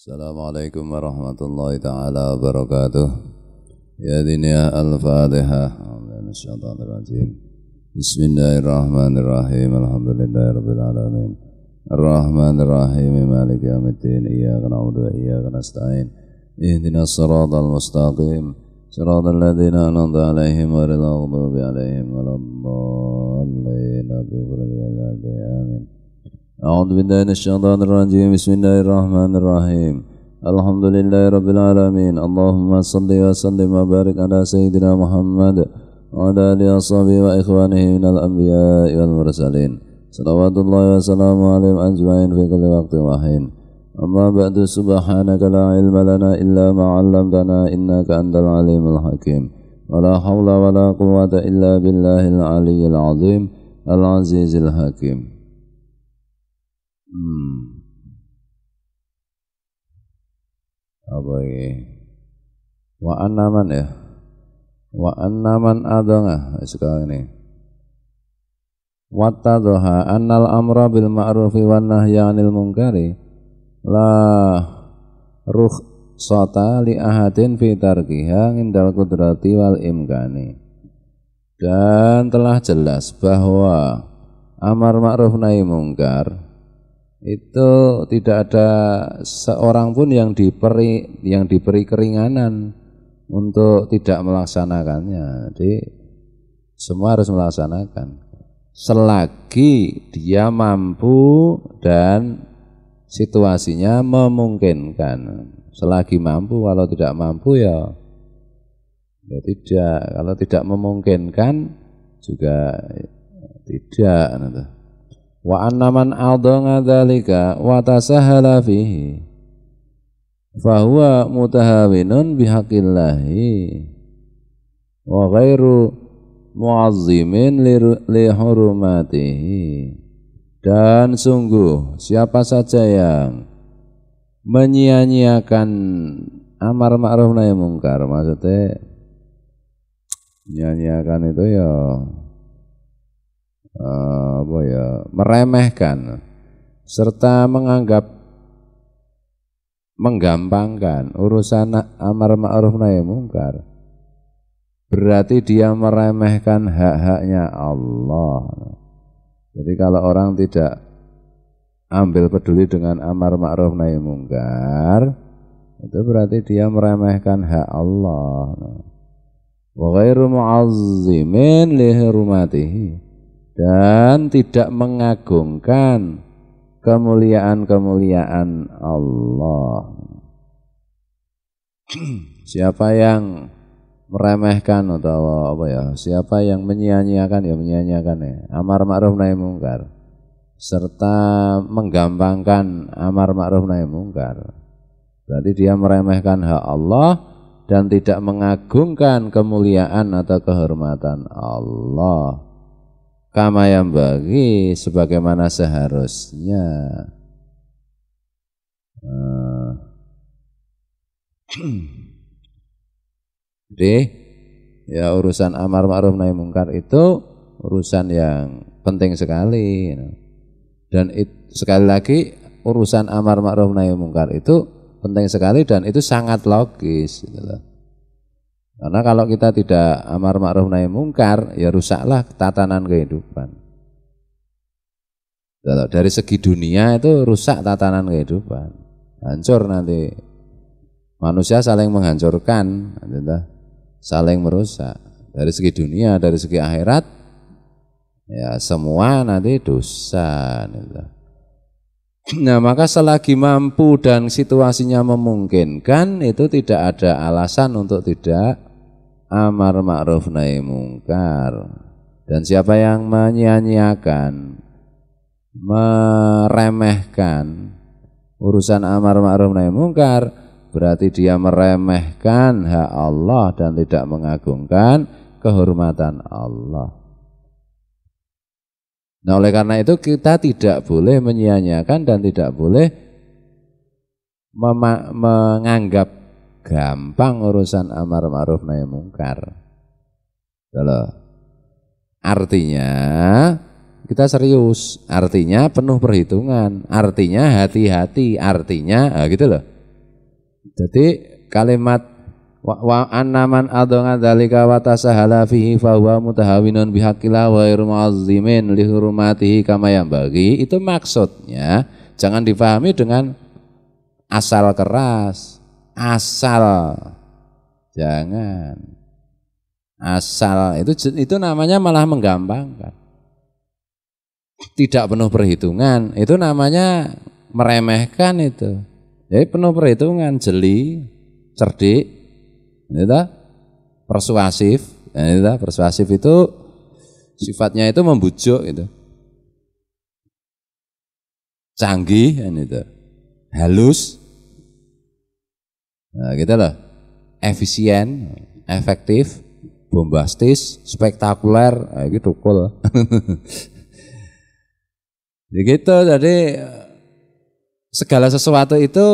Assalamualaikum warahmatullahi taala wabarakatuh. Ya dinia al-fatihah. Bismillahirrahmanirrahim. Bismillahirrahmanirrahim. Alhamdulillahirabbil alamin. Ar-Rahmanir-Rahim. Maliki yaumiddin. Iyyaka na'budu wa iyyaka nasta'in. Ihdinas siratal mustaqim. صراط الذين أنعمت عليهم غير المغضوب عليهم ولا الضالين آمين أعوذ بالله من الشيطان الرجيم بسم الله الرحمن الرحيم الحمد لله رب العالمين اللهم صل وسلم وبارك على سيدنا محمد وعلى آله وصحبه وإخوانه من الأنبياء والمرسلين صلوات الله وسلامه عليهم أجمعين في كل وقت وحين أما بعد سبحانك لا علم لنا إلا ما علمتنا إنك أنت العليم الحكيم ولا حول ولا قوة إلا بالله العلي العظيم العزيز الحكيم Hmm. Apa ini? Wa annaman ya? Wa annaman adonga sekarang ini. doha annal amra bil ma'rufi wa nahya 'anil mungkari la sota li ahadin fi tarkiha indal kudrati wal imkani. Dan telah jelas bahwa amar ma'ruf nahi mungkar itu tidak ada seorang pun yang diberi yang diberi keringanan untuk tidak melaksanakannya. Jadi semua harus melaksanakan selagi dia mampu dan situasinya memungkinkan. Selagi mampu, kalau tidak mampu ya ya tidak. Kalau tidak memungkinkan juga tidak. Nah, wa anna man adonga dhalika wa tasahala fihi fahuwa mutahawinun bihaqillahi wa ghairu muazzimin lihurumatihi. dan sungguh siapa saja yang menyia-nyiakan amar ma'ruf nahi mungkar maksudnya nyia nyiakan itu ya Eh, apa ya meremehkan serta menganggap menggampangkan urusan amar ma'ruf nahi mungkar berarti dia meremehkan hak-haknya Allah jadi kalau orang tidak ambil peduli dengan amar ma'ruf nahi mungkar itu berarti dia meremehkan hak Allah wa ghairu mu'azzimin li dan tidak mengagungkan kemuliaan-kemuliaan Allah. Siapa yang meremehkan atau apa ya? Siapa yang menyia-nyiakan ya menyia-nyiakan ya. Amar ma'ruf nahi mungkar serta menggampangkan amar ma'ruf nahi mungkar. Berarti dia meremehkan hak Allah dan tidak mengagungkan kemuliaan atau kehormatan Allah kama yang bagi sebagaimana seharusnya uh. jadi ya urusan amar ma'ruf nahi mungkar itu urusan yang penting sekali dan it, sekali lagi urusan amar ma'ruf nahi mungkar itu penting sekali dan itu sangat logis gitu loh. Karena kalau kita tidak amar ma'ruf nahi mungkar, ya rusaklah tatanan kehidupan. dari segi dunia itu rusak tatanan kehidupan. Hancur nanti. Manusia saling menghancurkan, gitu. saling merusak. Dari segi dunia, dari segi akhirat, ya semua nanti dosa. Gitu. Nah maka selagi mampu dan situasinya memungkinkan itu tidak ada alasan untuk tidak amar ma'ruf nahi mungkar dan siapa yang menyia-nyiakan meremehkan urusan amar ma'ruf nahi mungkar berarti dia meremehkan hak Allah dan tidak mengagungkan kehormatan Allah Nah oleh karena itu kita tidak boleh menyia-nyiakan dan tidak boleh menganggap gampang urusan amar ma'ruf nahi mungkar. Gitu loh. Artinya kita serius, artinya penuh perhitungan, artinya hati-hati, artinya nah gitu loh. Jadi kalimat wa, wa annaman adonga dalika wa tasahala fihi fa mutahawinun bihaqillah wa irmu'azzimin li hurmatihi kama yang bagi itu maksudnya jangan difahami dengan asal keras asal jangan asal itu itu namanya malah menggampangkan tidak penuh perhitungan itu namanya meremehkan itu jadi penuh perhitungan jeli cerdik itu ya persuasif itu ya persuasif itu sifatnya itu membujuk itu canggih itu ya halus Nah, gitu loh. Efisien, efektif, bombastis, spektakuler, nah, gitu kok ya gitu, jadi eh, segala sesuatu itu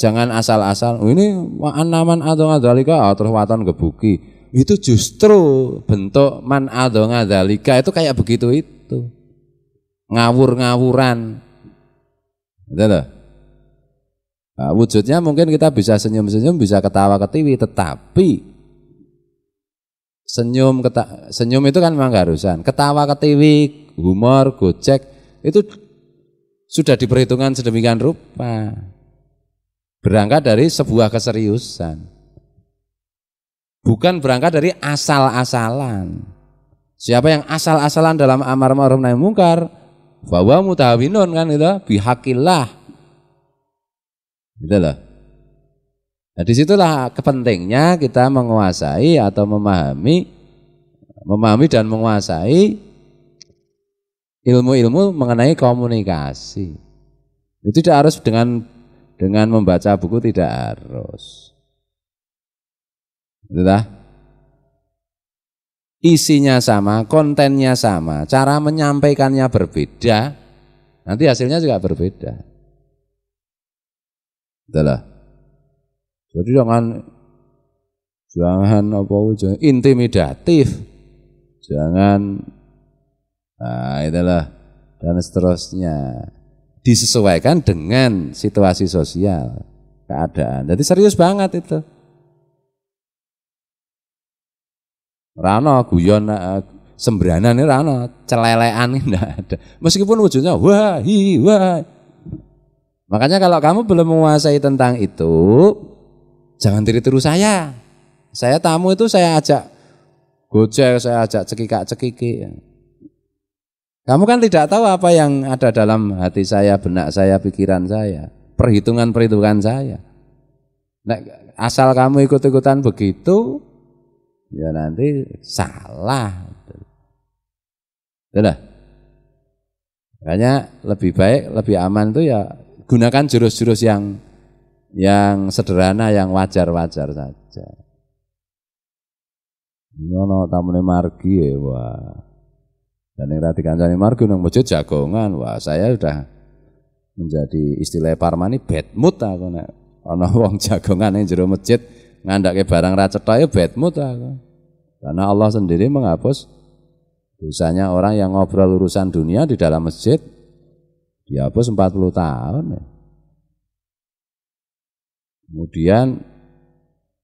jangan asal-asal. Oh, ini anaman atau ngadalika atau oh, waton gebuki. Itu justru bentuk man atau ngadalika itu kayak begitu itu ngawur-ngawuran. Gitu loh. Nah, wujudnya mungkin kita bisa senyum-senyum, bisa ketawa ketiwi, tetapi senyum keta senyum itu kan memang keharusan. Ketawa ketiwi, humor, gocek itu sudah diperhitungkan sedemikian rupa. Berangkat dari sebuah keseriusan. Bukan berangkat dari asal-asalan. Siapa yang asal-asalan dalam amar ma'ruf nahi mungkar, bahwa mutawinun kan gitu, bihakillah Gitu loh. Nah, disitulah kepentingnya kita menguasai atau memahami memahami dan menguasai ilmu-ilmu mengenai komunikasi. Itu tidak harus dengan dengan membaca buku tidak harus. Itulah. Isinya sama, kontennya sama, cara menyampaikannya berbeda, nanti hasilnya juga berbeda adalah jadi jangan jangan apa jangan intimidatif jangan nah, itulah dan seterusnya disesuaikan dengan situasi sosial keadaan jadi serius banget itu Rano guyon eh, sembranan ini Rano celelean ini ada meskipun wujudnya wah hi wah Makanya kalau kamu belum menguasai tentang itu, jangan tiru terus saya. Saya tamu itu saya ajak gojek, saya ajak cekikak-cekiki. Kamu kan tidak tahu apa yang ada dalam hati saya, benak saya, pikiran saya, perhitungan-perhitungan saya. Nah, asal kamu ikut-ikutan begitu, ya nanti salah. sudah Makanya lebih baik, lebih aman itu ya gunakan jurus-jurus yang yang sederhana, yang wajar-wajar saja. tamu nih margi ya, wah. Dan yang rati kancane margi nang masjid jagongan, wah saya sudah menjadi istilah Parmani bad mood aku nek ana jagongan yang jero masjid ngandak ke barang racet ayo ya bad mood aku. Karena Allah sendiri menghapus dosanya orang yang ngobrol urusan dunia di dalam masjid Dihapus ya, 40 tahun. Ya. Kemudian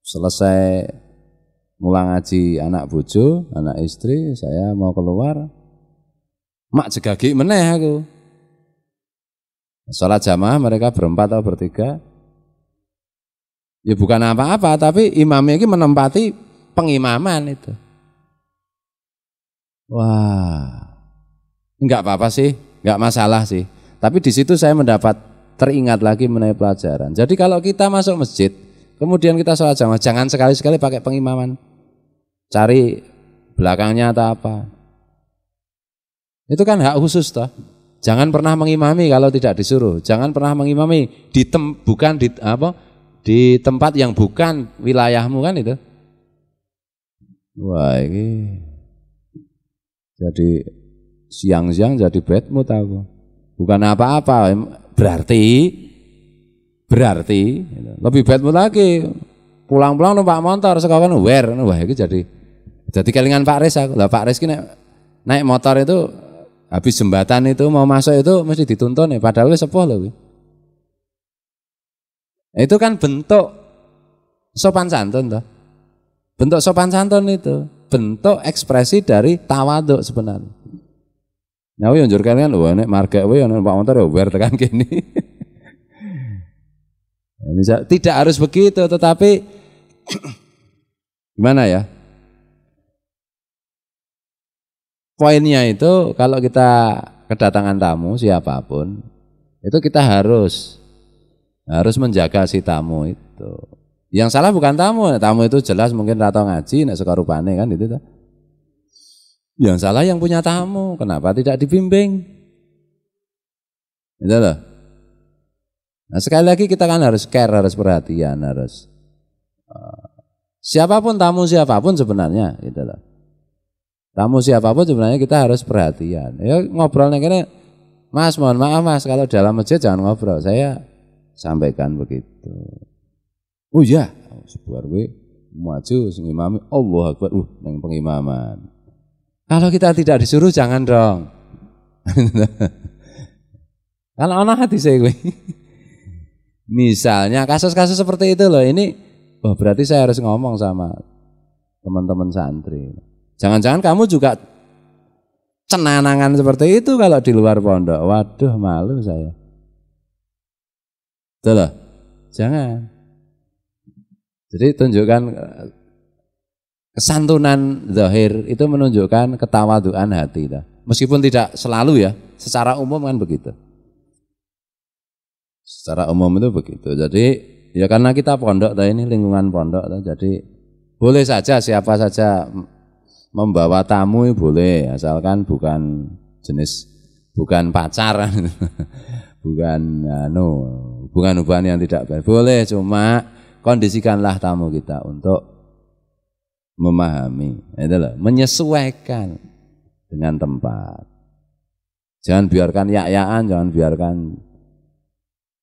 selesai mulang ngaji anak bojo, anak istri, saya mau keluar. Mak jegagi meneh aku. Salat jamaah mereka berempat atau bertiga. Ya bukan apa-apa, tapi imamnya ini menempati pengimaman itu. Wah, enggak apa-apa sih, enggak masalah sih. Tapi di situ saya mendapat teringat lagi mengenai pelajaran. Jadi kalau kita masuk masjid, kemudian kita sholat jamaah, jangan sekali-sekali pakai pengimaman. Cari belakangnya atau apa. Itu kan hak khusus toh. Jangan pernah mengimami kalau tidak disuruh. Jangan pernah mengimami di tem, bukan di apa di tempat yang bukan wilayahmu kan itu. Wah ini jadi siang-siang jadi bad mood aku bukan apa-apa berarti berarti lebih bad lagi pulang-pulang numpak motor sekawan wear, wah itu jadi jadi kelingan Pak Res aku lah Pak Res kini naik motor itu habis jembatan itu mau masuk itu mesti dituntun ya padahal sepuh loh itu kan bentuk sopan santun toh bentuk sopan santun itu bentuk ekspresi dari tawaduk sebenarnya Nah, yo kan wah nek marga kowe yang numpak motor ya wer tekan gini. Nah, bisa tidak harus begitu tetapi gimana ya? Poinnya itu kalau kita kedatangan tamu siapapun itu kita harus harus menjaga si tamu itu. Yang salah bukan tamu, tamu itu jelas mungkin rata ngaji nak suka rupane kan itu. Yang salah yang punya tamu, kenapa tidak dibimbing? Itu loh. Nah, sekali lagi kita kan harus care, harus perhatian, harus uh, siapapun tamu siapapun sebenarnya gitu loh. Tamu siapapun sebenarnya kita harus perhatian. Ya ngobrolnya kira Mas mohon maaf mas kalau dalam masjid jangan ngobrol. Saya sampaikan begitu. Oh iya, sebuah gue maju ngimami Allah Akbar. Uh, pengimaman. Kalau kita tidak disuruh jangan dong. Kalau anak hati e saya gue. Misalnya kasus-kasus seperti itu loh ini oh berarti saya harus ngomong sama teman-teman santri. Jangan-jangan kamu juga cenanangan seperti itu kalau di luar pondok. Waduh malu saya. Betul loh? Jangan. Jadi tunjukkan kesantunan zahir itu menunjukkan ketawaduan hati meskipun tidak selalu ya secara umum kan begitu secara umum itu begitu jadi ya karena kita pondok tadi ini lingkungan pondok tuh jadi boleh saja siapa saja membawa tamu boleh asalkan bukan jenis bukan pacaran bukan anu bukan hubungan yang tidak baik boleh cuma kondisikanlah tamu kita untuk memahami adalah menyesuaikan dengan tempat jangan biarkan yak-yakan jangan biarkan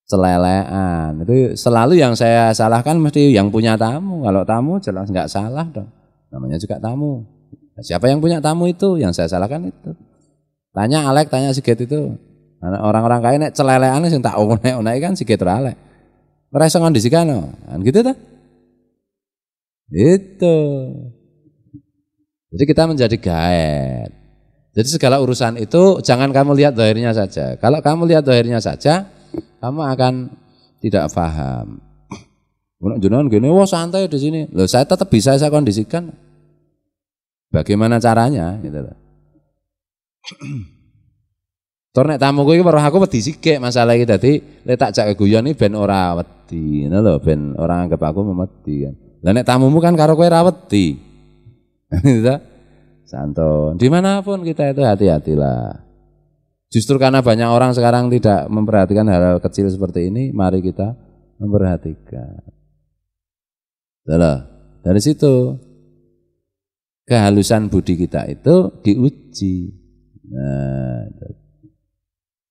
celelean itu selalu yang saya salahkan mesti yang punya tamu kalau tamu jelas nggak salah dong namanya juga tamu nah, siapa yang punya tamu itu yang saya salahkan itu tanya Alek tanya Sigit itu orang-orang kaya nek celelean sing tak unek-unek kan Sigit ora Alek ora iso ngondisikono kan gitu tuh itu. Jadi kita menjadi gaet. Jadi segala urusan itu jangan kamu lihat dohirnya saja. Kalau kamu lihat dohirnya saja, kamu akan tidak paham. Jenengan gini, wah santai di sini. Loh, saya tetap bisa saya kondisikan. Bagaimana caranya gitu loh. tamu gue baru aku wedi sikik masalah iki tadi. letak cak guyon iki ben orang peti, ngono lho, ben orang anggap aku memedi kan. Lah nek tamumu kan karo kowe ra wedi. Gitu Santun. Dimanapun kita itu hati-hatilah. Justru karena banyak orang sekarang tidak memperhatikan hal-hal kecil seperti ini, mari kita memperhatikan. Itulah. Dari situ kehalusan budi kita itu diuji. Nah,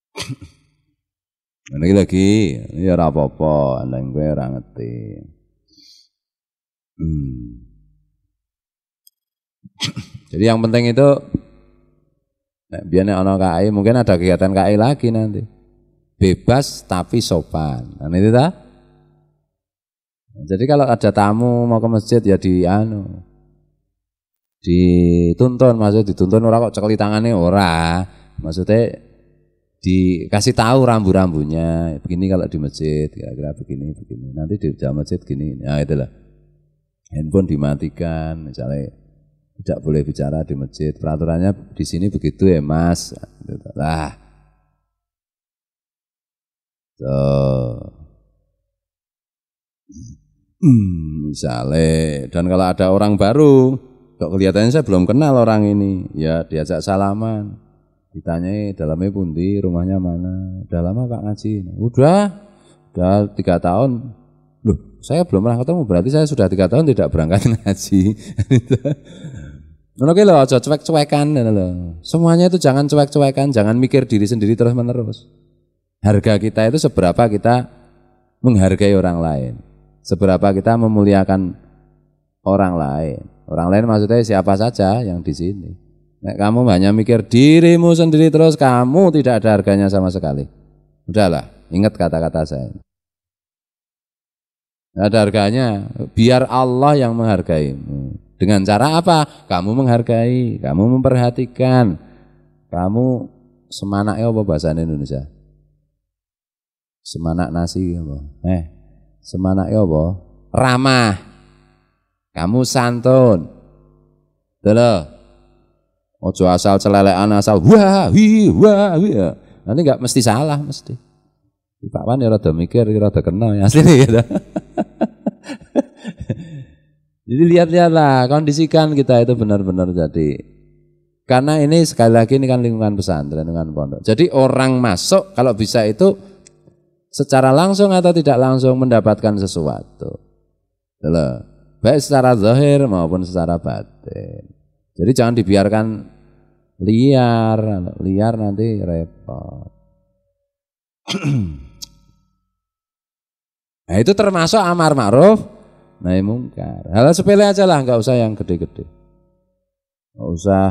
ini lagi, ya rapopo, anda gue orang ngerti. Hmm. Jadi yang penting itu nah, biasanya ono KI mungkin ada kegiatan KI lagi nanti. Bebas tapi sopan. Nah, itu ta? Jadi kalau ada tamu mau ke masjid ya di anu dituntun maksudnya dituntun orang kok cekli tangannya ora maksudnya dikasih tahu rambu-rambunya begini kalau di masjid kira-kira begini begini nanti di jam masjid gini nah itulah handphone dimatikan misalnya tidak boleh bicara di masjid peraturannya di sini begitu ya mas lah so. hmm, misalnya dan kalau ada orang baru kok kelihatannya saya belum kenal orang ini ya diajak salaman ditanyai eh, dalamnya pundi rumahnya mana udah lama pak ngaji udah udah tiga tahun saya belum pernah ketemu, berarti saya sudah tiga tahun tidak berangkat ngaji. Oke loh, aja cuek-cuekan Semuanya itu jangan cuek-cuekan, jangan mikir diri sendiri terus menerus. Harga kita itu seberapa kita menghargai orang lain, seberapa kita memuliakan orang lain. Orang lain maksudnya siapa saja yang di sini. Nah, kamu hanya mikir dirimu sendiri terus, kamu tidak ada harganya sama sekali. Udahlah, ingat kata-kata saya ada harganya. Biar Allah yang menghargaimu Dengan cara apa? Kamu menghargai, kamu memperhatikan, kamu semanak apa bahasa Indonesia? Semanak nasi apa? Eh, semanak apa? Ramah. Kamu santun. dulu Ojo asal celelekan asal wah wih wah Nanti nggak mesti salah mesti. Pak Wan ya rada mikir, ya rada kenal ya asli gitu. Ya, jadi lihat-lihatlah, kondisikan kita itu benar-benar jadi karena ini sekali lagi ini kan lingkungan pesantren, lingkungan pondok. Jadi orang masuk kalau bisa itu secara langsung atau tidak langsung mendapatkan sesuatu. Loh, baik secara zahir maupun secara batin. Jadi jangan dibiarkan liar, liar nanti repot. Nah itu termasuk amar ma'ruf nahi mungkar. Hal sepele aja lah, nggak usah yang gede-gede. Nggak usah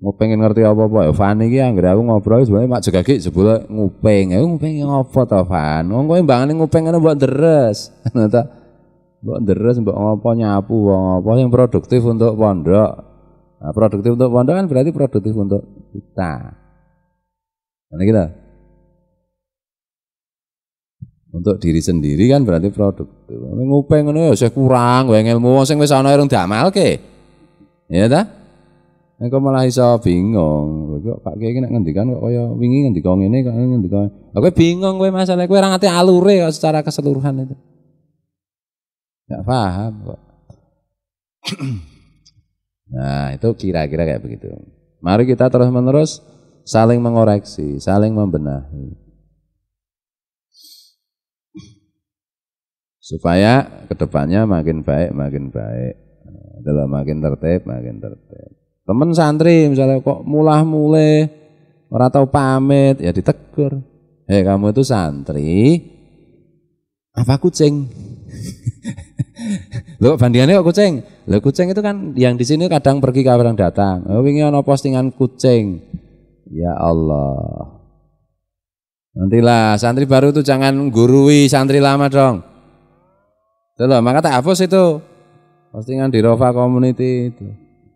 mau pengen ngerti apa-apa ya Fani yang gede aku ngobrol sebenarnya mak gitu sebuleh nguping. Aku nguping ngopo to, Fan? ngomongin kowe mbangane nguping ngene buat deres. nata buat deres buat ngopo nyapu buat apa yang produktif untuk pondok. Nah, produktif untuk pondok kan berarti produktif untuk kita. Nah, gitu untuk diri sendiri kan berarti produk. Ngupeng ngono ya saya kurang, wae ilmu wong sing wis ana irung diamalke. Ya ta? Nek malah iso bingung. Kok Pak Kiai nek ngendikan kok kaya wingi ngendika ngene kok ngendika. Lah kowe bingung kowe masalah kowe ora ngerti alure kok secara keseluruhan itu. Enggak paham kok. nah, itu kira-kira kayak begitu. Mari kita terus-menerus saling mengoreksi, saling membenahi. supaya kedepannya makin baik makin baik adalah makin tertib makin tertib temen santri misalnya kok mulah mulai orang tahu pamit ya ditegur hei kamu itu santri apa kucing lo bandingannya kok kucing lo kucing itu kan yang di sini kadang pergi kadang datang oh ini ada postingan kucing ya Allah Nantilah santri baru itu jangan gurui santri lama dong. Loh, maka tak hapus itu. Postingan di Rova Community itu.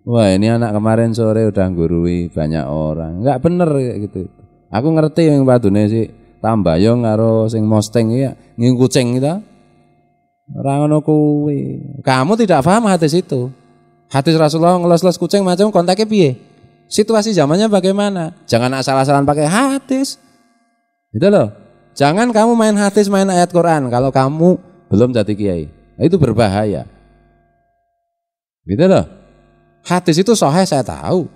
Wah ini anak kemarin sore udah gurui banyak orang. Enggak bener gitu. Aku ngerti yang batu sih. Tambah yo ngaro sing mosting ya nging kucing kita. Ora kuwi. Kamu tidak paham hati situ. Hadis Rasulullah ngelos-los kucing macam kontaknya piye? Situasi zamannya bagaimana? Jangan asal-asalan pakai hadis. Gitu loh. Jangan kamu main hadis, main ayat Quran. Kalau kamu belum jadi kiai. Nah, itu berbahaya. Gitu loh. Hadis itu sahih saya tahu.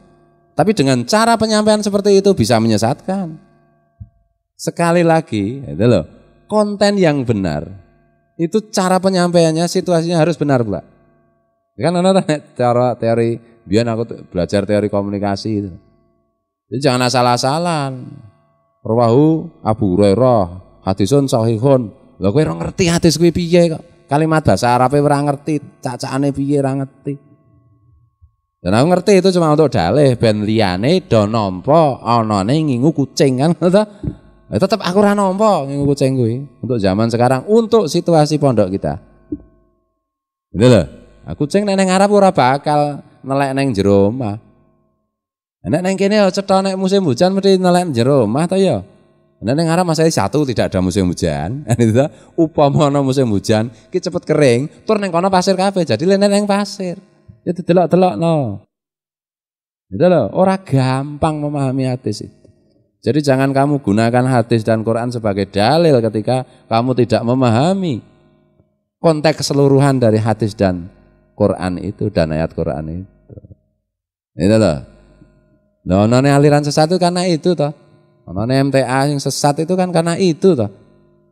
Tapi dengan cara penyampaian seperti itu bisa menyesatkan. Sekali lagi, itu loh. Konten yang benar itu cara penyampaiannya situasinya harus benar pula. Ya kan ada cara teori biar aku belajar teori komunikasi itu. Jadi jangan asal-asalan. Rawahu Abu Hurairah, hadisun sahihun lah kowe ora ngerti hadis kuwi piye kok. Kalimat bahasa Arabe ora ngerti, cacaane piye ora ngerti. Dan aku ngerti itu cuma untuk dalih ben liyane do nampa anane ngingu kucing kan Nah, tetap aku ora nampa ngingu kucing kuwi untuk zaman sekarang, untuk situasi pondok kita. Gitu loh. Aku kucing neneng Arab ora bakal nelek neng jero omah. Nek neng kene ya cetha nek musim hujan mesti nelek jero omah ta ya. Nah yang arah masalahnya satu tidak ada musim hujan, nah, itu upah ana musim hujan, kita cepet kering, tur neng kono pasir kafe, jadi lenen neng pasir. Ya itu telok-telok no. Itu ya loh, orang gampang memahami hadis itu. Jadi jangan kamu gunakan hadis dan Quran sebagai dalil ketika kamu tidak memahami konteks keseluruhan dari hadis dan Quran itu dan ayat Quran itu. Ya itu loh. Nah, aliran sesatu karena itu toh. Karena MTA yang sesat itu kan karena itu toh.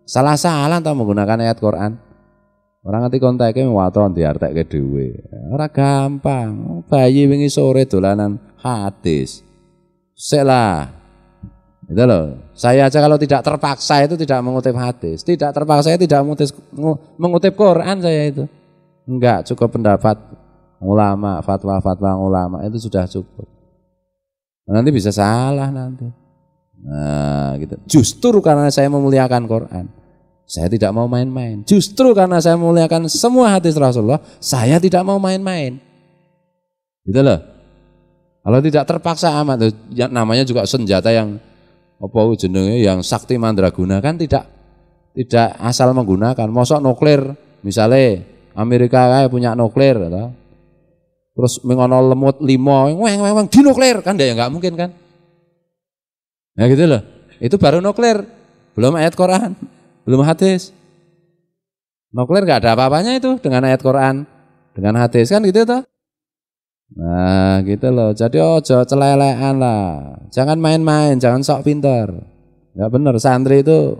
Salah-salah toh menggunakan ayat Quran. Orang nanti ngerti konteknya waton diartekke dhewe. Orang gampang. Bayi wingi sore dolanan hadis. Sik lah. Itu loh. Saya aja kalau tidak terpaksa itu tidak mengutip hadis. Tidak terpaksa saya tidak mengutip, mengutip Quran saya itu. Enggak, cukup pendapat ulama, fatwa-fatwa ulama itu sudah cukup. Nanti bisa salah nanti. Nah, gitu. Justru karena saya memuliakan Quran, saya tidak mau main-main. Justru karena saya memuliakan semua hadis Rasulullah, saya tidak mau main-main. Gitu loh. Kalau tidak terpaksa amat, ya, namanya juga senjata yang apa jenenge yang sakti mandraguna kan tidak tidak asal menggunakan. Mosok nuklir misalnya Amerika kayak punya nuklir, atau gitu. terus mengenal lemot limo, weng weng weng di nuklir kan dia ya nggak mungkin kan? Nah gitu loh. Itu baru nuklir. Belum ayat Quran. Belum hadis. Nuklir gak ada apa-apanya itu dengan ayat Quran. Dengan hadis kan gitu toh. Nah gitu loh. Jadi ojo celelean lah. Jangan main-main. Jangan sok pinter. Gak bener. Santri itu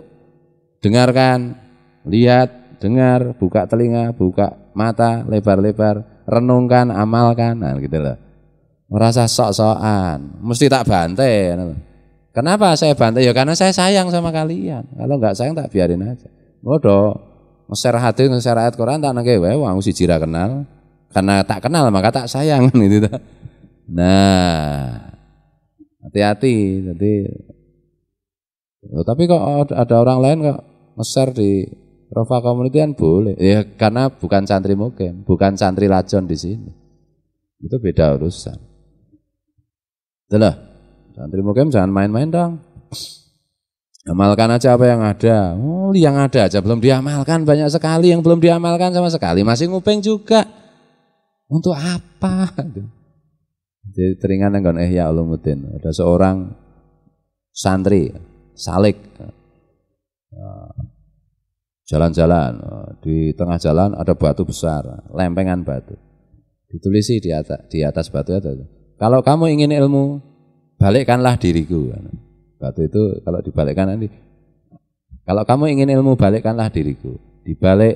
dengarkan. Lihat. Dengar. Buka telinga. Buka mata. Lebar-lebar. Renungkan. Amalkan. Nah gitu loh. Merasa sok-sokan. Mesti tak bantai. Gitu Kenapa saya bantai? Ya karena saya sayang sama kalian. Kalau nggak sayang tak biarin aja. Bodoh. Ngeser hati, ngeser ayat Quran tak nangkep. wae wong si jira kenal. Karena tak kenal maka tak sayang gitu. Nah, hati-hati. Jadi oh, tapi kok ada orang lain kok ngeser di Rofa community kan boleh. Ya karena bukan santri mukim, bukan santri lajon di sini. Itu beda urusan. Itulah. Santri mukim jangan main-main dong. Amalkan aja apa yang ada. Oh, yang ada aja belum diamalkan banyak sekali yang belum diamalkan sama sekali masih nguping juga. Untuk apa? Jadi teringan dengan eh ya Ulumuddin ada seorang santri salik jalan-jalan di tengah jalan ada batu besar lempengan batu ditulisi di atas di atas batu itu kalau kamu ingin ilmu balikkanlah diriku. Batu itu kalau dibalikkan nanti, kalau kamu ingin ilmu balikkanlah diriku. Dibalik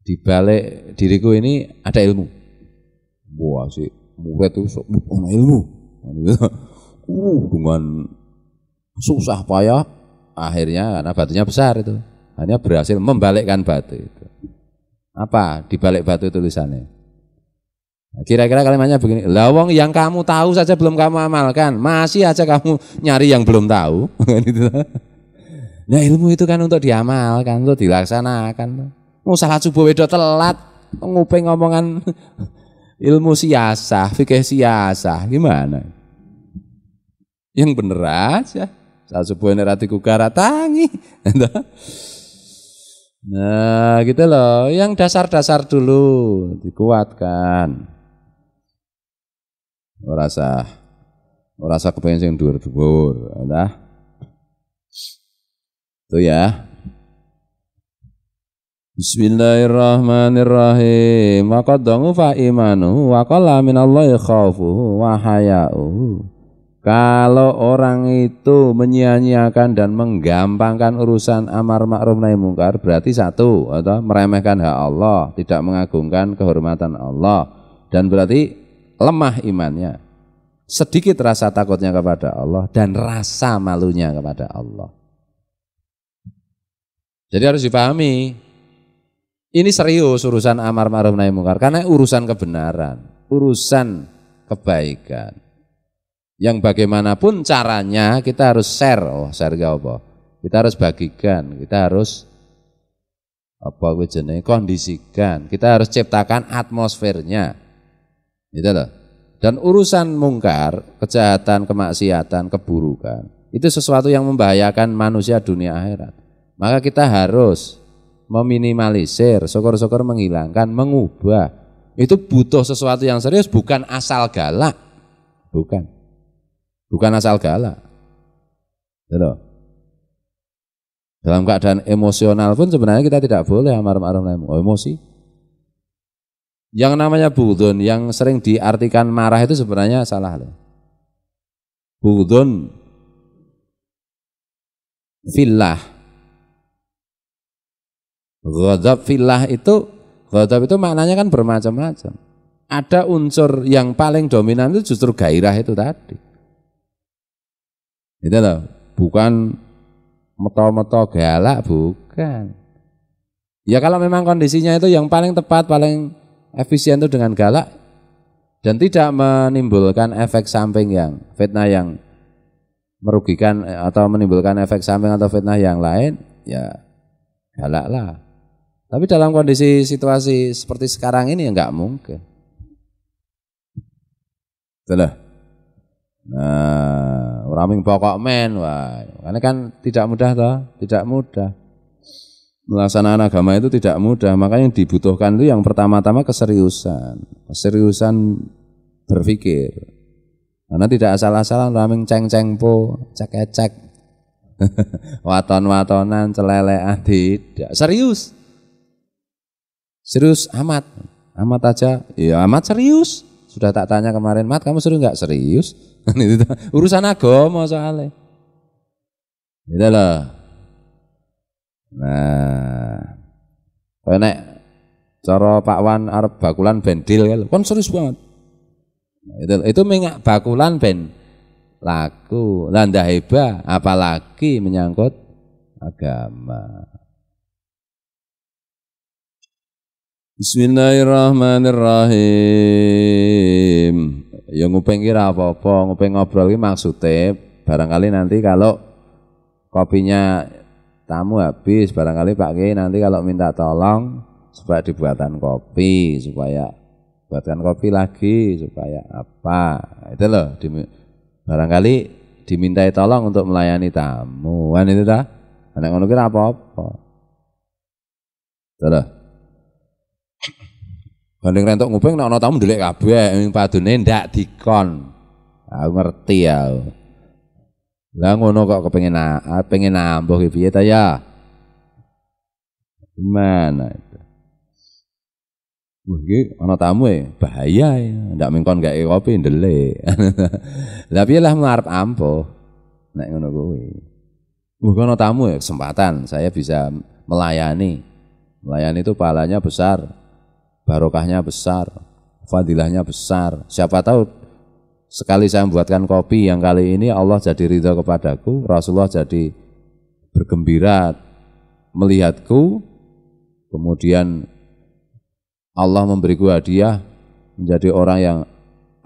dibalik diriku ini ada ilmu. Wah si murid itu sok bukan ilmu. Uh, dengan susah payah akhirnya karena batunya besar itu hanya berhasil membalikkan batu itu. Apa dibalik batu tulisannya? Kira-kira kalimatnya begini, lawang yang kamu tahu saja belum kamu amalkan, masih aja kamu nyari yang belum tahu. Gitu. nah ilmu itu kan untuk diamalkan, untuk dilaksanakan. Mau salah subuh wedo telat, nguping ngomongan ilmu siasah, fikih siasah, gimana? Yang bener aja. Salah subuh nerati kugara tangi. Nah gitu loh, yang dasar-dasar dulu dikuatkan. Ora usah ora usah kepengin sing dhuwur-dhuwur, nah. Ya. Itu ya. Bismillahirrahmanirrahim. Maka dangu fa imanu, wa qala minallahi khaufu wa hayau. Kalau orang itu menyia-nyiakan dan menggampangkan urusan amar ma'ruf nahi mungkar berarti satu atau meremehkan hak Allah, tidak mengagungkan kehormatan Allah dan berarti lemah imannya, sedikit rasa takutnya kepada Allah dan rasa malunya kepada Allah. Jadi harus dipahami, ini serius urusan amar ma'ruf nahi mungkar karena urusan kebenaran, urusan kebaikan. Yang bagaimanapun caranya kita harus share, oh share gak apa? Kita harus bagikan, kita harus apa kondisikan, kita harus ciptakan atmosfernya. Itu loh. Dan urusan mungkar, kejahatan, kemaksiatan, keburukan, itu sesuatu yang membahayakan manusia dunia akhirat. Maka kita harus meminimalisir, syukur-syukur menghilangkan, mengubah. Itu butuh sesuatu yang serius, bukan asal galak. Bukan. Bukan asal galak. Gitu loh. Dalam keadaan emosional pun sebenarnya kita tidak boleh amar marah oh, emosi. Yang namanya budun, yang sering diartikan marah itu sebenarnya salah loh. Budun fillah. Ghadab fillah itu, ghadab itu maknanya kan bermacam-macam. Ada unsur yang paling dominan itu justru gairah itu tadi. Itu loh, bukan meto-meto galak, bukan. Ya kalau memang kondisinya itu yang paling tepat, paling efisien itu dengan galak dan tidak menimbulkan efek samping yang fitnah yang merugikan eh, atau menimbulkan efek samping atau fitnah yang lain ya galaklah tapi dalam kondisi situasi seperti sekarang ini ya nggak mungkin itulah nah raming pokok men wah karena kan tidak mudah toh tidak mudah melaksanakan agama itu tidak mudah. Maka yang dibutuhkan itu yang pertama-tama keseriusan, keseriusan berpikir. Karena tidak asal-asalan ramen ceng-ceng po, cek-cek, waton-watonan, celelean tidak serius. Serius amat, amat aja, ya amat serius. Sudah tak tanya kemarin, mat kamu serius nggak serius? Kan urusan agama soalnya. Itulah Nah, kowe nek cara Pak Wan arep bakulan bendil kan, ya, kon serius banget. Nah, itu itu mengak bakulan ben laku, landa heba, apalagi menyangkut agama. Bismillahirrahmanirrahim. Yang ngupeng kira apa-apa, ngupeng ngobrol ini maksudnya barangkali nanti kalau kopinya tamu habis barangkali Pak Kiai nanti kalau minta tolong supaya dibuatkan kopi supaya buatkan kopi lagi supaya apa itu loh di, barangkali dimintai tolong untuk melayani tamu kan itu dah anak ngono kira apa-apa itu loh Banding rentok nguping, nak tamu kabe yang padu ndak dikon. Aku ngerti ya. Lah ngono kok kepengen na, ah, pengen nambah ki piye ta ya? Gimana itu? Mungkin iki ana tamu ya, bahaya ya. Ndak mengkon gak kopi ndelik. lah piye lah melarap ampuh. Nek ngono kuwi. Mungkin ana tamu ya, kesempatan saya bisa melayani. Melayani itu pahalanya besar, barokahnya besar, fadilahnya besar. Siapa tahu sekali saya membuatkan kopi yang kali ini Allah jadi ridho kepadaku, Rasulullah jadi bergembira melihatku, kemudian Allah memberiku hadiah menjadi orang yang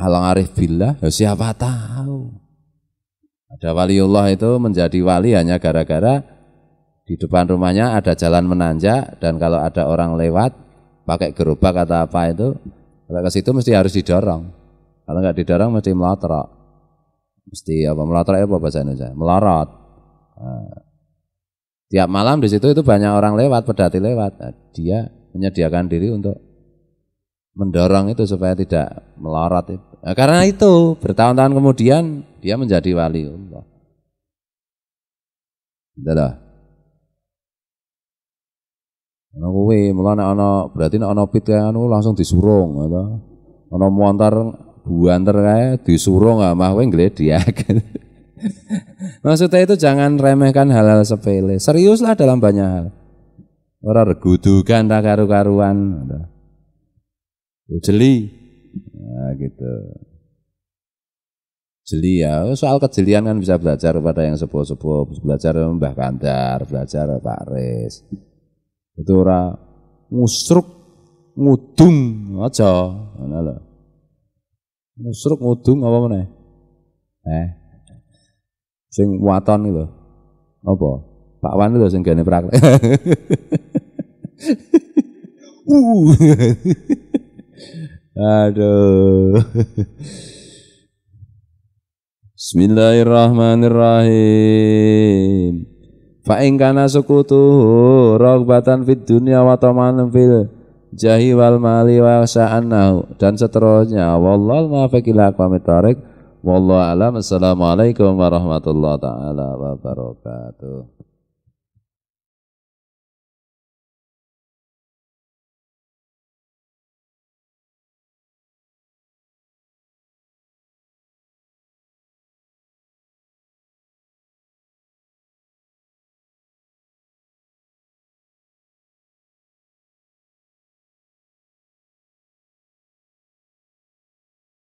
halang arif billah, ya siapa tahu. Ada waliullah itu menjadi wali hanya gara-gara di depan rumahnya ada jalan menanjak dan kalau ada orang lewat pakai gerobak atau apa itu, kalau ke situ mesti harus didorong kalau nggak didarang mesti melatra. Mesti apa melatra apa bahasa Indonesia? Melarat. Nah, tiap malam di situ itu banyak orang lewat, pedati lewat. Nah, dia menyediakan diri untuk mendorong itu supaya tidak melarat Nah, karena itu bertahun-tahun kemudian dia menjadi wali Allah. Itulah. Ana kowe mulane ana berarti nek ana pit kan langsung disurung ngono. Gitu. Ana muantar buanter kayak disuruh nggak mah kowe kan Maksudnya itu jangan remehkan hal-hal sepele. Seriuslah dalam banyak hal. orang regudukan tak karu-karuan. Jeli. Nah, gitu. Jeli ya, soal kejelian kan bisa belajar pada yang sepuh-sepuh, belajar Mbah Kandar, belajar Pak Res. Itu orang musruk ngudung aja. Ngono Musruk ngudung apa meneh? Eh. Sing waton lho. Apa? Pak Wan lho sing gane praktek. uh. Aduh. Bismillahirrahmanirrahim. Fa ingkana kana sukutu ragbatan fid dunya wa tamanan fil jahi wal mali wa sya'annahu dan seterusnya wallahul muwaffiq ila aqwamit thoriq wallahu alam assalamualaikum warahmatullahi taala wabarakatuh